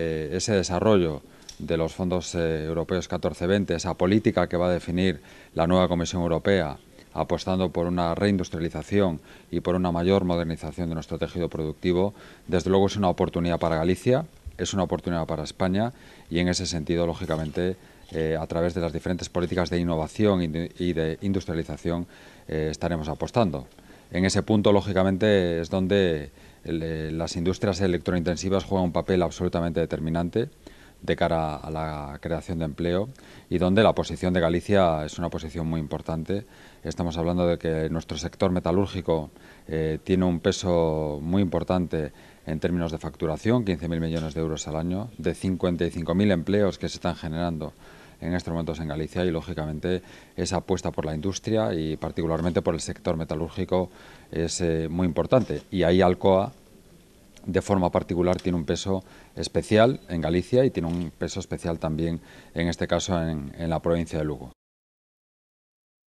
Eh, ese desarrollo de los fondos eh, europeos 14-20, esa política que va a definir la nueva Comisión Europea, apostando por una reindustrialización y por una mayor modernización de nuestro tejido productivo, desde luego es una oportunidad para Galicia, es una oportunidad para España y en ese sentido, lógicamente, eh, a través de las diferentes políticas de innovación y de industrialización estaremos apostando. En ese punto, lógicamente, es donde... Eh, las industrias electrointensivas juegan un papel absolutamente determinante de cara a la creación de empleo y donde la posición de Galicia es una posición muy importante. Estamos hablando de que nuestro sector metalúrgico eh, tiene un peso muy importante en términos de facturación, 15.000 millones de euros al año, de 55.000 empleos que se están generando en estos momentos en Galicia y lógicamente esa apuesta por la industria y particularmente por el sector metalúrgico es eh, muy importante. Y ahí Alcoa de forma particular tiene un peso especial en Galicia y tiene un peso especial también en este caso en, en la provincia de Lugo.